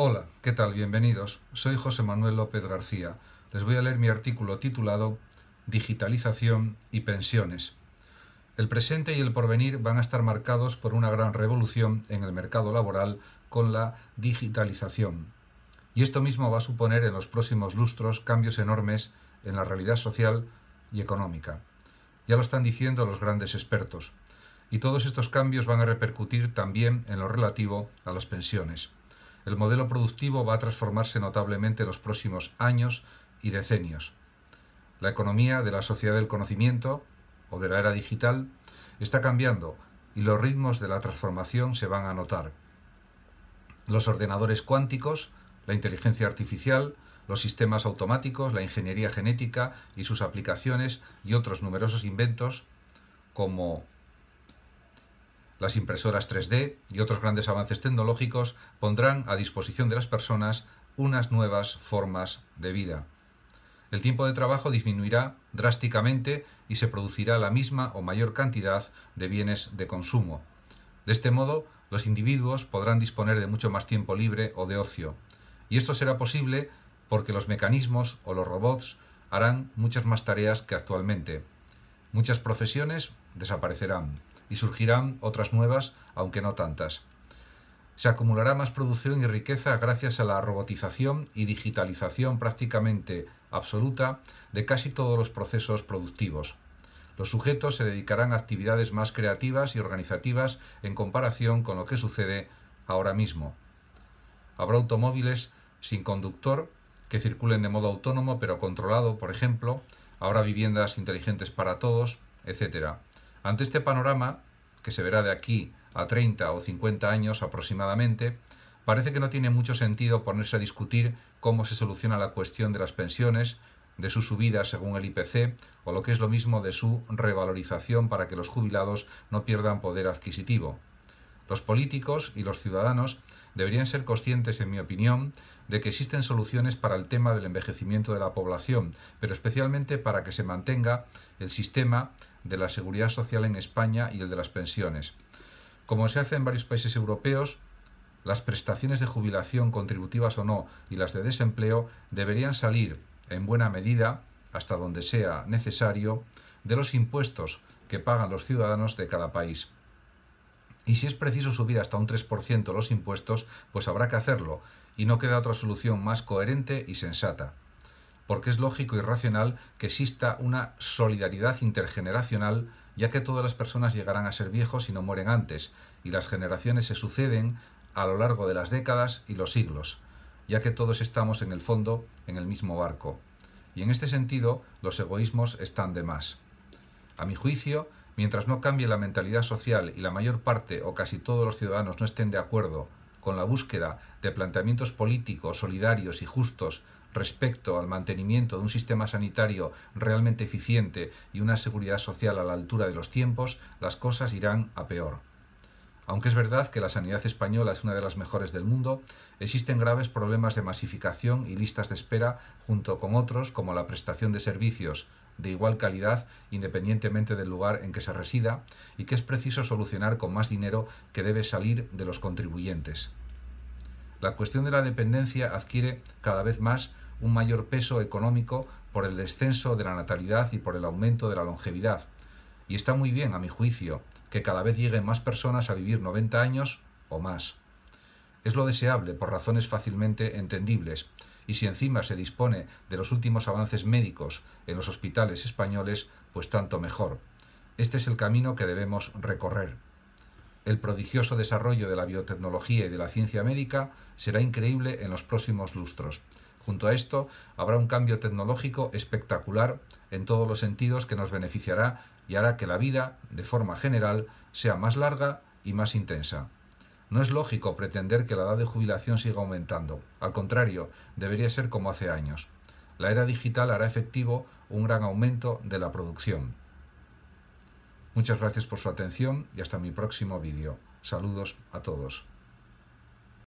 Hola, ¿qué tal? Bienvenidos. Soy José Manuel López García. Les voy a leer mi artículo titulado Digitalización y pensiones. El presente y el porvenir van a estar marcados por una gran revolución en el mercado laboral con la digitalización. Y esto mismo va a suponer en los próximos lustros cambios enormes en la realidad social y económica. Ya lo están diciendo los grandes expertos. Y todos estos cambios van a repercutir también en lo relativo a las pensiones el modelo productivo va a transformarse notablemente en los próximos años y decenios. La economía de la sociedad del conocimiento o de la era digital está cambiando y los ritmos de la transformación se van a notar. Los ordenadores cuánticos, la inteligencia artificial, los sistemas automáticos, la ingeniería genética y sus aplicaciones y otros numerosos inventos como las impresoras 3D y otros grandes avances tecnológicos pondrán a disposición de las personas unas nuevas formas de vida. El tiempo de trabajo disminuirá drásticamente y se producirá la misma o mayor cantidad de bienes de consumo. De este modo, los individuos podrán disponer de mucho más tiempo libre o de ocio. Y esto será posible porque los mecanismos o los robots harán muchas más tareas que actualmente. Muchas profesiones desaparecerán y surgirán otras nuevas, aunque no tantas. Se acumulará más producción y riqueza gracias a la robotización y digitalización prácticamente absoluta de casi todos los procesos productivos. Los sujetos se dedicarán a actividades más creativas y organizativas en comparación con lo que sucede ahora mismo. Habrá automóviles sin conductor que circulen de modo autónomo pero controlado, por ejemplo, habrá viviendas inteligentes para todos, etc. Ante este panorama, que se verá de aquí a 30 o 50 años aproximadamente, parece que no tiene mucho sentido ponerse a discutir cómo se soluciona la cuestión de las pensiones, de su subida según el IPC o lo que es lo mismo de su revalorización para que los jubilados no pierdan poder adquisitivo. Los políticos y los ciudadanos deberían ser conscientes, en mi opinión, de que existen soluciones para el tema del envejecimiento de la población, pero especialmente para que se mantenga el sistema de la seguridad social en España y el de las pensiones. Como se hace en varios países europeos, las prestaciones de jubilación, contributivas o no, y las de desempleo deberían salir, en buena medida, hasta donde sea necesario, de los impuestos que pagan los ciudadanos de cada país. Y si es preciso subir hasta un 3% los impuestos, pues habrá que hacerlo, y no queda otra solución más coherente y sensata porque es lógico y racional que exista una solidaridad intergeneracional, ya que todas las personas llegarán a ser viejos y no mueren antes, y las generaciones se suceden a lo largo de las décadas y los siglos, ya que todos estamos en el fondo en el mismo barco. Y en este sentido, los egoísmos están de más. A mi juicio, mientras no cambie la mentalidad social y la mayor parte o casi todos los ciudadanos no estén de acuerdo con la búsqueda de planteamientos políticos solidarios y justos respecto al mantenimiento de un sistema sanitario realmente eficiente y una seguridad social a la altura de los tiempos, las cosas irán a peor. Aunque es verdad que la sanidad española es una de las mejores del mundo, existen graves problemas de masificación y listas de espera junto con otros como la prestación de servicios de igual calidad independientemente del lugar en que se resida y que es preciso solucionar con más dinero que debe salir de los contribuyentes la cuestión de la dependencia adquiere cada vez más un mayor peso económico por el descenso de la natalidad y por el aumento de la longevidad. Y está muy bien, a mi juicio, que cada vez lleguen más personas a vivir 90 años o más. Es lo deseable por razones fácilmente entendibles, y si encima se dispone de los últimos avances médicos en los hospitales españoles, pues tanto mejor. Este es el camino que debemos recorrer. El prodigioso desarrollo de la biotecnología y de la ciencia médica será increíble en los próximos lustros. Junto a esto, habrá un cambio tecnológico espectacular en todos los sentidos que nos beneficiará y hará que la vida, de forma general, sea más larga y más intensa. No es lógico pretender que la edad de jubilación siga aumentando. Al contrario, debería ser como hace años. La era digital hará efectivo un gran aumento de la producción. Muchas gracias por su atención y hasta mi próximo vídeo. Saludos a todos.